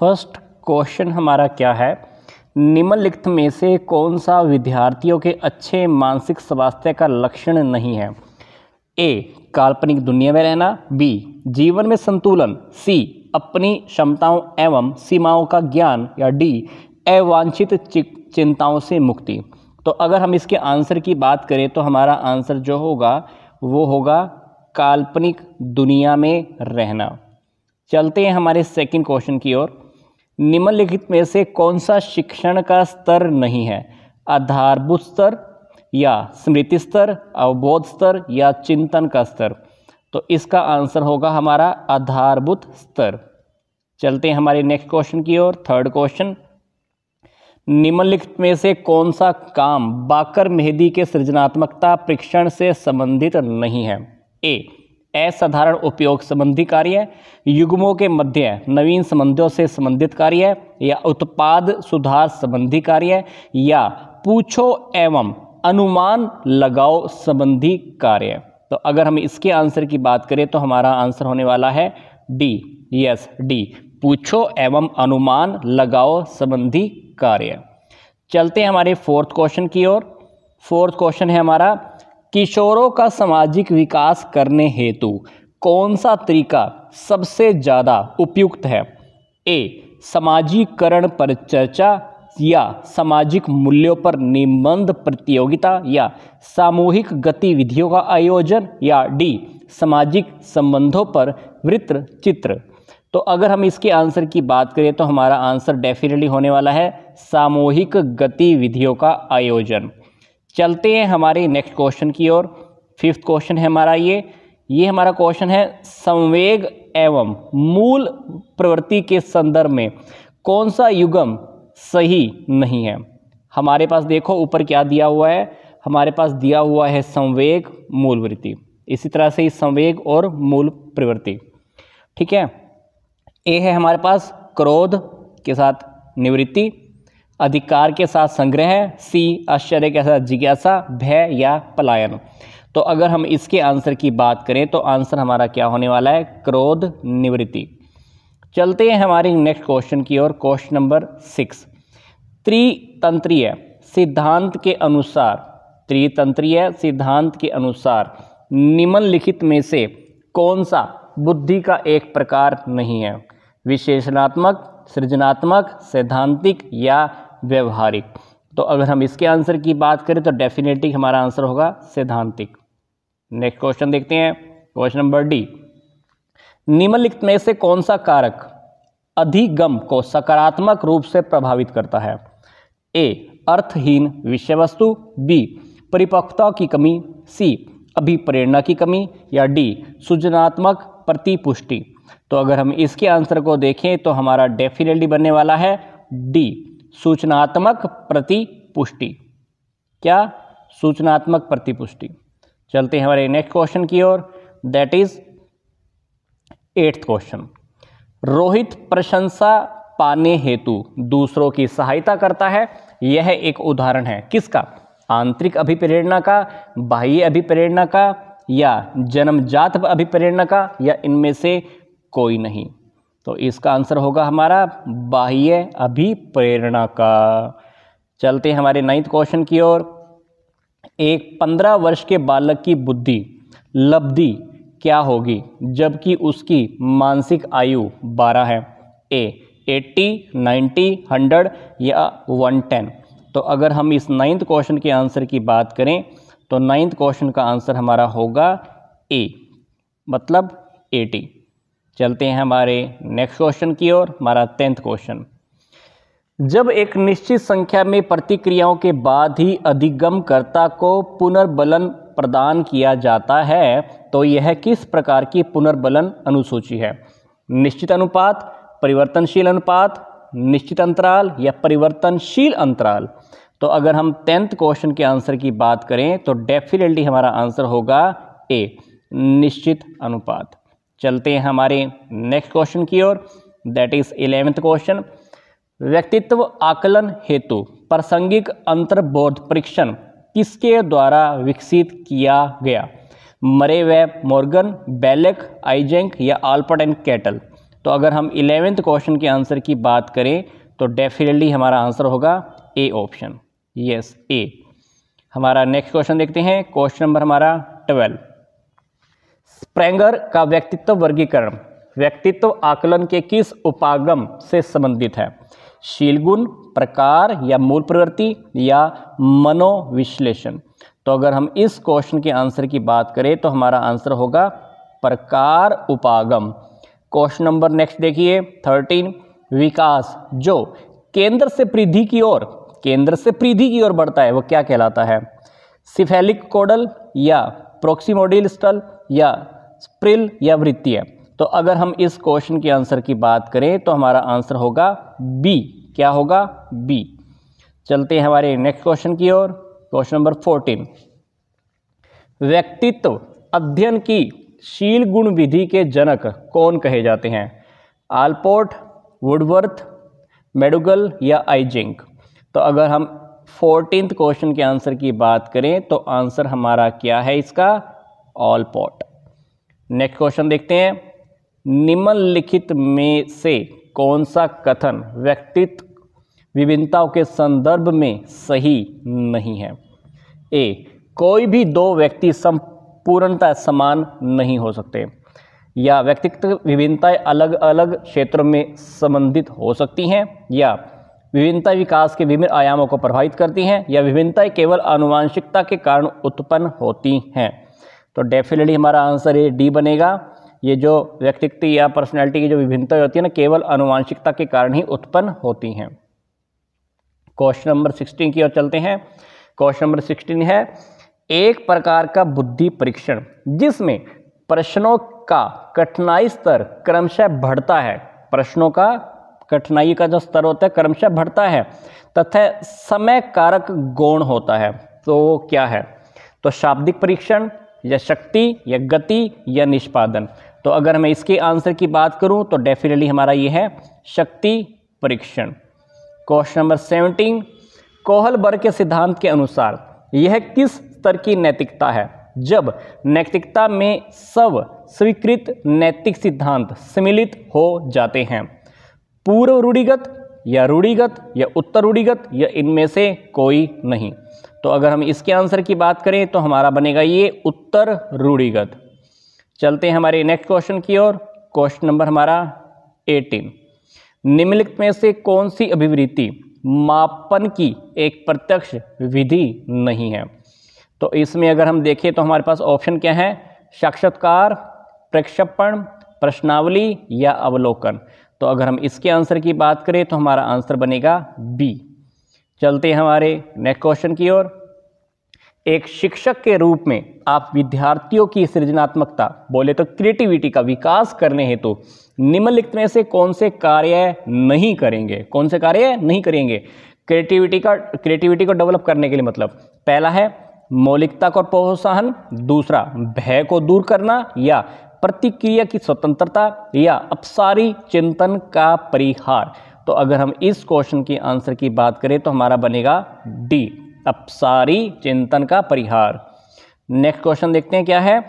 first question हमारा क्या है निम्नलिखित में से कौन सा विद्यार्थियों के अच्छे मानसिक स्वास्थ्य का लक्षण नहीं है ए काल्पनिक दुनिया में रहना बी जीवन में संतुलन सी अपनी क्षमताओं एवं सीमाओं का ज्ञान या डी अवांछित चिंताओं से मुक्ति तो अगर हम इसके आंसर की बात करें तो हमारा आंसर जो होगा वो होगा काल्पनिक दुनिया में रहना चलते हैं हमारे सेकंड क्वेश्चन की ओर निम्नलिखित में से कौन सा शिक्षण का स्तर नहीं है आधारभूत स्तर या स्मृति स्तर अवबोध स्तर या चिंतन का स्तर तो इसका आंसर होगा हमारा आधारभूत स्तर चलते हैं हमारे नेक्स्ट क्वेश्चन की ओर थर्ड क्वेश्चन निम्नलिखित में से कौन सा काम बाकर मेहदी के सृजनात्मकता परीक्षण से संबंधित नहीं है ए असाधारण उपयोग संबंधी कार्य युग्मों के मध्य नवीन संबंधों से संबंधित कार्य या उत्पाद सुधार संबंधी कार्य या पूछो एवं अनुमान लगाओ संबंधी कार्य तो अगर हम इसके आंसर की बात करें तो हमारा आंसर होने वाला है डी यस डी पूछो एवं अनुमान लगाओ संबंधी कार्य चलते हैं हमारे फोर्थ क्वेश्चन की ओर फोर्थ क्वेश्चन है हमारा किशोरों का सामाजिक विकास करने हेतु कौन सा तरीका सबसे ज़्यादा उपयुक्त है ए समाजीकरण पर चर्चा या सामाजिक मूल्यों पर निबंध प्रतियोगिता या सामूहिक गतिविधियों का आयोजन या डी सामाजिक संबंधों पर वृत्त चित्र तो अगर हम इसके आंसर की बात करें तो हमारा आंसर डेफिनेटली होने वाला है सामूहिक गतिविधियों का आयोजन चलते हैं हमारे नेक्स्ट क्वेश्चन की ओर फिफ्थ क्वेश्चन है हमारा ये ये हमारा क्वेश्चन है संवेग एवं मूल प्रवृत्ति के संदर्भ में कौन सा युगम सही नहीं है हमारे पास देखो ऊपर क्या दिया हुआ है हमारे पास दिया हुआ है संवेग मूल वृत्ति इसी तरह से ही संवेग और मूल प्रवृत्ति ठीक है ए है हमारे पास क्रोध के साथ निवृत्ति अधिकार के साथ संग्रह सी आश्चर्य के साथ जिज्ञासा भय या पलायन तो अगर हम इसके आंसर की बात करें तो आंसर हमारा क्या होने वाला है क्रोध निवृत्ति चलते हैं हमारे नेक्स्ट क्वेश्चन की ओर क्वेश्चन नंबर सिक्स त्रितंत्रीय सिद्धांत के अनुसार त्रितंत्रीय सिद्धांत के अनुसार निम्नलिखित में से कौन सा बुद्धि का एक प्रकार नहीं है विशेषणात्मक सृजनात्मक सैद्धांतिक या व्यवहारिक तो अगर हम इसके आंसर की बात करें तो डेफिनेटली हमारा आंसर होगा सिद्धांतिक नेक्स्ट क्वेश्चन देखते हैं क्वेश्चन नंबर डी निम्नलिखित में से कौन सा कारक अधिगम को सकारात्मक रूप से प्रभावित करता है ए अर्थहीन विषय वस्तु बी परिपक्वता की कमी सी अभिप्रेरणा की कमी या डी सृजनात्मक प्रतिपुष्टि तो अगर हम इसके आंसर को देखें तो हमारा डेफिनेटली बनने वाला है डी सूचनात्मक प्रतिपुष्टि क्या सूचनात्मक प्रतिपुष्टि चलते हैं हमारे नेक्स्ट क्वेश्चन की ओर that is eighth question Rohit प्रशंसा पाने हेतु दूसरों की सहायता करता है यह एक उदाहरण है किसका आंतरिक अभिप्रेरणा का बाह्य अभिप्रेरणा का या जन्मजात अभिप्रेरणा का या इनमें से कोई नहीं तो इसका आंसर होगा हमारा बाह्य अभिप्रेरणा का चलते हैं हमारे नाइन्थ क्वेश्चन की ओर एक पंद्रह वर्ष के बालक की बुद्धि लब्धि क्या होगी जबकि उसकी मानसिक आयु बारह है ए एट्टी नाइन्टी हंड्रेड या टेन तो अगर हम इस नाइन्थ क्वेश्चन के आंसर की बात करें तो नाइन्थ क्वेश्चन का आंसर हमारा होगा ए मतलब एटी चलते हैं हमारे नेक्स्ट क्वेश्चन की ओर हमारा टेंथ क्वेश्चन जब एक निश्चित संख्या में प्रतिक्रियाओं के बाद ही अधिगमकर्ता को पुनर्बलन प्रदान किया जाता है तो यह किस प्रकार की पुनर्बलन अनुसूची है निश्चित अनुपात परिवर्तनशील अनुपात निश्चित अंतराल या परिवर्तनशील अंतराल तो अगर हम टेंथ क्वेश्चन के आंसर की बात करें तो डेफिनेटली हमारा आंसर होगा ए निश्चित अनुपात चलते हैं हमारे नेक्स्ट क्वेश्चन की ओर दैट इज इलेवेंथ क्वेश्चन व्यक्तित्व आकलन हेतु प्रासंगिक अंतर्बोध परीक्षण किसके द्वारा विकसित किया गया मरे व मॉर्गन बेलेक आइजेंक या आल्पर्ट एंड कैटल तो अगर हम इलेवेंथ क्वेश्चन के आंसर की बात करें तो डेफिनेटली हमारा आंसर होगा ए ऑप्शन यस ए हमारा नेक्स्ट क्वेश्चन देखते हैं क्वेश्चन नंबर हमारा ट्वेल्व स्प्रेंगर का व्यक्तित्व वर्गीकरण व्यक्तित्व आकलन के किस उपागम से संबंधित है शीलगुण प्रकार या मूल प्रवृत्ति या मनोविश्लेषण तो अगर हम इस क्वेश्चन के आंसर की बात करें तो हमारा आंसर होगा प्रकार उपागम क्वेश्चन नंबर नेक्स्ट देखिए थर्टीन विकास जो केंद्र से प्रीधि की ओर केंद्र से प्रीधि की ओर बढ़ता है वो क्या कहलाता है सिफेलिक कोडल या प्रोक्सीमोडियल स्थल या स्प्रिल या वृत्तीय तो अगर हम इस क्वेश्चन के आंसर की बात करें तो हमारा आंसर होगा बी क्या होगा बी चलते हैं हमारे नेक्स्ट क्वेश्चन की ओर क्वेश्चन नंबर फोर्टीन व्यक्तित्व अध्ययन की शील गुण विधि के जनक कौन कहे जाते हैं आलपोर्ट वुडवर्थ मेडुगल या आईजिंक तो अगर हम फोर्टीन क्वेश्चन के आंसर की बात करें तो आंसर हमारा क्या है इसका ऑल पॉट नेक्स्ट क्वेश्चन देखते हैं निम्नलिखित में से कौन सा कथन व्यक्तित्व विभिन्नताओं के संदर्भ में सही नहीं है ए कोई भी दो व्यक्ति संपूर्णता समान नहीं हो सकते या व्यक्तित्व विभिन्नताएं अलग अलग क्षेत्रों में संबंधित हो सकती हैं या विभिन्नता विकास के विभिन्न आयामों को प्रभावित करती हैं या विभिन्नताएं केवल आनुवांशिकता के कारण उत्पन्न होती हैं तो डेफिनेटली हमारा आंसर ये डी बनेगा ये जो व्यक्तित्व या पर्सनैलिटी की जो विभिन्नता होती है ना केवल अनुवांशिकता के कारण ही उत्पन्न होती हैं क्वेश्चन नंबर सिक्सटीन की ओर चलते हैं क्वेश्चन नंबर सिक्सटीन है एक प्रकार का बुद्धि परीक्षण जिसमें प्रश्नों का कठिनाई स्तर क्रमशः बढ़ता है प्रश्नों का कठिनाई का जो स्तर होता है क्रमशः बढ़ता है तथा समय कारक गौण होता है तो वो क्या है तो शाब्दिक परीक्षण या शक्ति या गति या निष्पादन तो अगर मैं इसके आंसर की बात करूं तो डेफिनेटली हमारा ये है शक्ति परीक्षण क्वेश्चन नंबर सेवनटीन कोहलबर्ग के सिद्धांत के अनुसार यह किस स्तर की नैतिकता है जब नैतिकता में सब स्वीकृत नैतिक सिद्धांत सम्मिलित हो जाते हैं पूर्व रूढ़िगत या रूढ़िगत या उत्तर रूढ़िगत या इनमें से कोई नहीं तो अगर हम इसके आंसर की बात करें तो हमारा बनेगा ये उत्तर रूढ़िगत चलते हैं हमारे नेक्स्ट क्वेश्चन की ओर क्वेश्चन नंबर हमारा 18 निम्नलिखित में से कौन सी अभिवृत्ति मापन की एक प्रत्यक्ष विधि नहीं है तो इसमें अगर हम देखें तो हमारे पास ऑप्शन क्या है साक्षात्कार प्रक्षेपण प्रश्नावली या अवलोकन तो अगर हम इसके आंसर की बात करें तो हमारा आंसर बनेगा बी चलते हैं हमारे नेक्स्ट क्वेश्चन की ओर एक शिक्षक के रूप में आप विद्यार्थियों की सृजनात्मकता बोले तो क्रिएटिविटी का विकास करने हेतु तो निम्नलिखित में से कौन से कार्य नहीं करेंगे कौन से कार्य नहीं करेंगे क्रिएटिविटी का क्रिएटिविटी को डेवलप करने के लिए मतलब पहला है मौलिकता को प्रोत्साहन दूसरा भय को दूर करना या प्रतिक्रिया की स्वतंत्रता या अपसारी चिंतन का परिहार तो अगर हम इस क्वेश्चन की आंसर की बात करें तो हमारा बनेगा डी अपसारी चिंतन का परिहार नेक्स्ट क्वेश्चन देखते हैं क्या है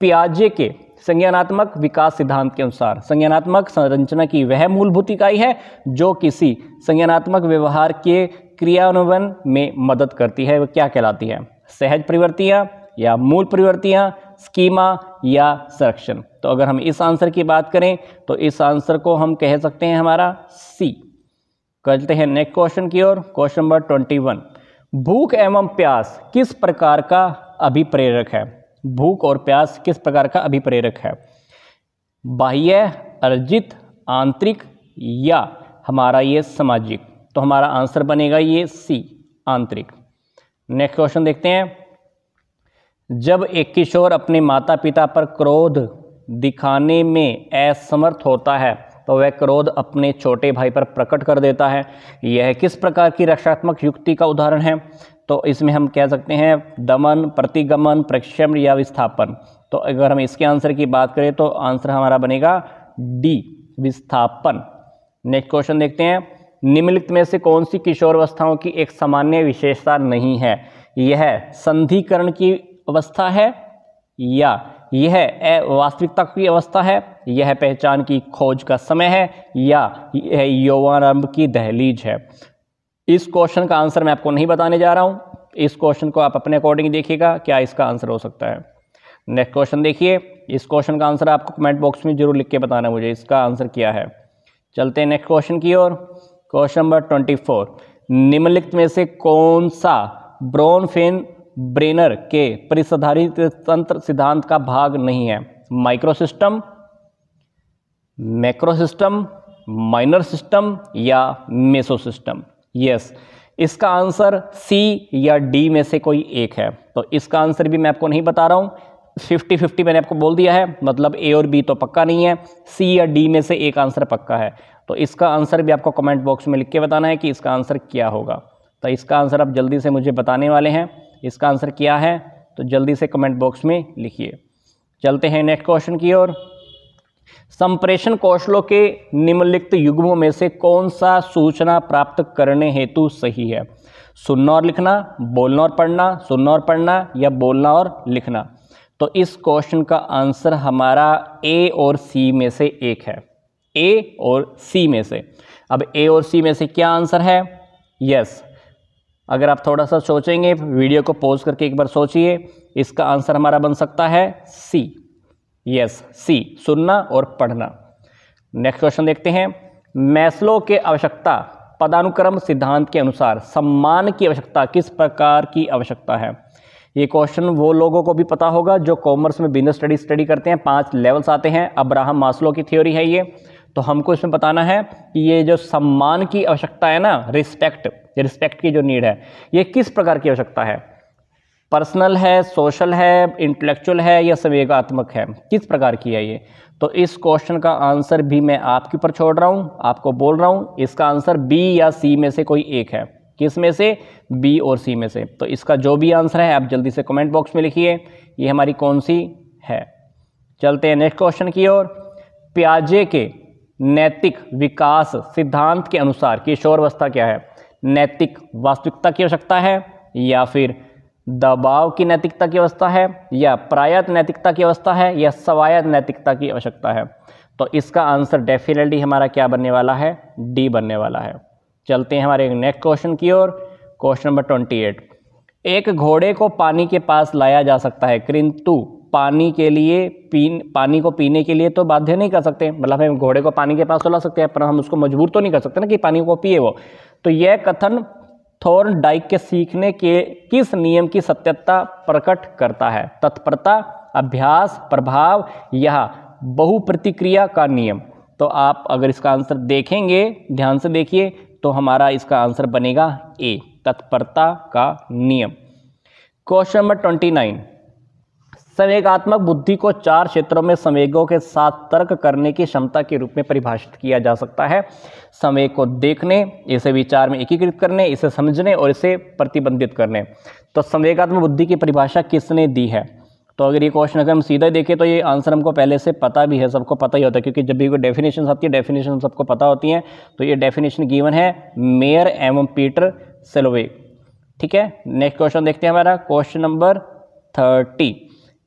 प्याजे के संज्ञानात्मक विकास सिद्धांत के अनुसार संज्ञानात्मक संरचना की वह मूलभूत इकाई है जो किसी संज्ञानात्मक व्यवहार के क्रियान्वयन में मदद करती है वह क्या कहलाती है सहज प्रवृत्तियाँ या मूल परिवर्तियाँ स्कीमा या संरक्षण तो अगर हम इस आंसर की बात करें तो इस आंसर को हम कह सकते हैं हमारा सी कहते हैं नेक्स्ट क्वेश्चन की ओर क्वेश्चन नंबर ट्वेंटी वन भूख एवं प्यास किस प्रकार का अभिप्रेरक है भूख और प्यास किस प्रकार का अभिप्रेरक है बाह्य अर्जित आंतरिक या हमारा ये सामाजिक तो हमारा आंसर बनेगा ये सी आंतरिक नेक्स्ट क्वेश्चन देखते हैं जब एक किशोर अपने माता पिता पर क्रोध दिखाने में असमर्थ होता है तो वह क्रोध अपने छोटे भाई पर प्रकट कर देता है यह किस प्रकार की रक्षात्मक युक्ति का उदाहरण है तो इसमें हम कह सकते हैं दमन प्रतिगमन प्रक्षम या विस्थापन तो अगर हम इसके आंसर की बात करें तो आंसर हमारा बनेगा डी विस्थापन नेक्स्ट क्वेश्चन देखते हैं निम्नलिखित में से कौन सी किशोरावस्थाओं की एक सामान्य विशेषता नहीं है यह संधिकरण की अवस्था है या यह वास्तविकता की अवस्था है यह पहचान की खोज का समय है या यह यौवारंभ की दहलीज है इस क्वेश्चन का आंसर मैं आपको नहीं बताने जा रहा हूँ इस क्वेश्चन को आप अपने अकॉर्डिंग देखिएगा क्या इसका आंसर हो सकता है नेक्स्ट क्वेश्चन देखिए इस क्वेश्चन का आंसर आपको कमेंट बॉक्स में जरूर लिख के बताना मुझे इसका आंसर क्या है चलते हैं नेक्स्ट क्वेश्चन की ओर क्वेश्चन नंबर ट्वेंटी फोर निम्नलिखित में से कौन सा ब्रोनफेन ब्रेनर के परिसधारित तंत्र सिद्धांत का भाग नहीं है माइक्रोसिस्टम मैक्रोसिस्टम माइनर सिस्टम या मेसोसिस्टम यस इसका आंसर सी या डी में से कोई एक है तो इसका आंसर भी मैं आपको नहीं बता रहा हूं फिफ्टी फिफ्टी मैंने आपको बोल दिया है मतलब ए और बी तो पक्का नहीं है सी या डी में से एक आंसर पक्का है तो इसका आंसर भी आपको कमेंट बॉक्स में लिख के बताना है कि इसका आंसर क्या होगा तो इसका आंसर आप जल्दी से मुझे बताने वाले हैं इसका आंसर क्या है तो जल्दी से कमेंट बॉक्स में लिखिए चलते हैं नेक्स्ट क्वेश्चन की ओर संप्रेषण कौशलों के निम्नलिखित युग्मों में से कौन सा सूचना प्राप्त करने हेतु सही है सुनना और लिखना बोलना और पढ़ना सुनना और पढ़ना या बोलना और लिखना तो इस क्वेश्चन का आंसर हमारा ए और सी में से एक है ए और सी में से अब ए और सी में से क्या आंसर है यस अगर आप थोड़ा सा सोचेंगे वीडियो को पॉज करके एक बार सोचिए इसका आंसर हमारा बन सकता है सी यस सी सुनना और पढ़ना नेक्स्ट क्वेश्चन देखते हैं मैसलो के आवश्यकता पदानुक्रम सिद्धांत के अनुसार सम्मान की आवश्यकता किस प्रकार की आवश्यकता है ये क्वेश्चन वो लोगों को भी पता होगा जो कॉमर्स में बिजनेस स्टडी स्टडी करते हैं पांच लेवल्स आते हैं अब्राहम मासलो की थ्योरी है ये तो हमको इसमें बताना है कि ये जो सम्मान की आवश्यकता है ना रिस्पेक्ट रिस्पेक्ट की जो नीड है ये किस प्रकार की आवश्यकता है पर्सनल है सोशल है इंटेलेक्चुअल है या संवेगात्मक है किस प्रकार की है ये तो इस क्वेश्चन का आंसर भी मैं आपके ऊपर छोड़ रहा हूँ आपको बोल रहा हूँ इसका आंसर बी या सी में से कोई एक है किस में से बी और सी में से तो इसका जो भी आंसर है आप जल्दी से कमेंट बॉक्स में लिखिए ये हमारी कौन सी है चलते हैं नेक्स्ट क्वेश्चन की ओर प्याजे के नैतिक विकास सिद्धांत के अनुसार किशोरावस्था क्या है नैतिक वास्तविकता की आवश्यकता है या फिर दबाव की नैतिकता की अवस्था है या प्रायत नैतिकता की अवस्था है या स्वायत नैतिकता की आवश्यकता है तो इसका आंसर डेफिनेटली हमारा क्या बनने वाला है डी बनने वाला है चलते हैं हमारे नेक्स्ट क्वेश्चन की ओर क्वेश्चन नंबर ट्वेंटी एट एक घोड़े को पानी के पास लाया जा सकता है किंतु पानी के लिए पीन पानी को पीने के लिए तो बाध्य नहीं कर सकते मतलब हम घोड़े को पानी के पास तो ला सकते हैं पर हम उसको मजबूर तो नहीं कर सकते ना कि पानी को पिए वो तो यह कथन थोर्न डाइक के सीखने के किस नियम की सत्यता प्रकट करता है तत्परता अभ्यास प्रभाव यह बहुप्रतिक्रिया का नियम तो आप अगर इसका आंसर देखेंगे ध्यान से देखिए तो हमारा इसका आंसर बनेगा ए तत्परता का नियम क्वेश्चन नंबर ट्वेंटी नाइन संवेगात्मक बुद्धि को चार क्षेत्रों में संवेगों के साथ तर्क करने की क्षमता के रूप में परिभाषित किया जा सकता है संवेग को देखने इसे विचार में एकीकृत करने इसे समझने और इसे प्रतिबंधित करने तो संवेगात्मक बुद्धि की परिभाषा किसने दी है तो अगर ये क्वेश्चन अगर हम सीधा देखें तो ये आंसर हमको पहले से पता भी है सबको पता ही होता है क्योंकि जब भी कोई डेफिनेशन आती है डेफिनेशन सबको पता होती हैं तो ये डेफिनेशन गिवन है मेयर एवं पीटर सेलोवेग ठीक है नेक्स्ट क्वेश्चन देखते हैं हमारा क्वेश्चन नंबर थर्टी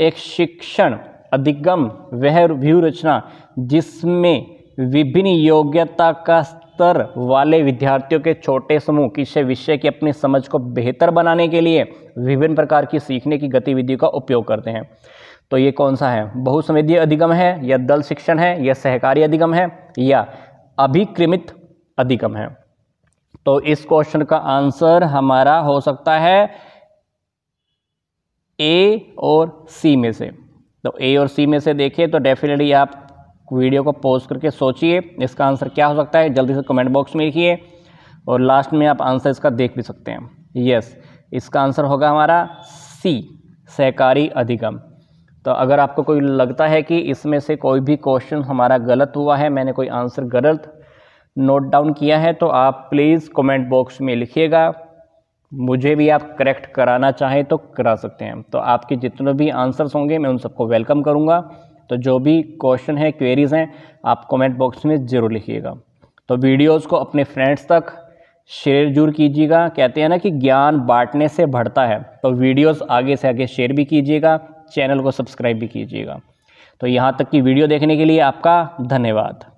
एक शिक्षण अधिगम वह व्यूहरचना जिसमें विभिन्न योग्यता का स्तर वाले विद्यार्थियों के छोटे समूह किसी विषय की अपनी समझ को बेहतर बनाने के लिए विभिन्न प्रकार की सीखने की गतिविधियों का उपयोग करते हैं तो ये कौन सा है बहुसंवेदीय अधिगम है या दल शिक्षण है या सहकारी अधिगम है या अभिक्रमित अधिगम है तो इस क्वेश्चन का आंसर हमारा हो सकता है ए और सी में से तो ए और सी में से देखिए तो डेफिनेटली आप वीडियो को पोस्ट करके सोचिए इसका आंसर क्या हो सकता है जल्दी से कमेंट बॉक्स में लिखिए और लास्ट में आप आंसर इसका देख भी सकते हैं यस इसका आंसर होगा हमारा सी सहकारी अधिगम तो अगर आपको कोई लगता है कि इसमें से कोई भी क्वेश्चन हमारा गलत हुआ है मैंने कोई आंसर गलत नोट डाउन किया है तो आप प्लीज़ कमेंट बॉक्स में लिखिएगा मुझे भी आप करेक्ट कराना चाहें तो करा सकते हैं तो आपके जितने भी आंसर्स होंगे मैं उन सबको वेलकम करूँगा तो जो भी क्वेश्चन है क्वेरीज़ हैं आप कमेंट बॉक्स में ज़रूर लिखिएगा तो वीडियोस को अपने फ्रेंड्स तक शेयर जरूर कीजिएगा कहते हैं ना कि ज्ञान बांटने से बढ़ता है तो वीडियोस आगे से आगे शेयर भी कीजिएगा चैनल को सब्सक्राइब भी कीजिएगा तो यहाँ तक की वीडियो देखने के लिए आपका धन्यवाद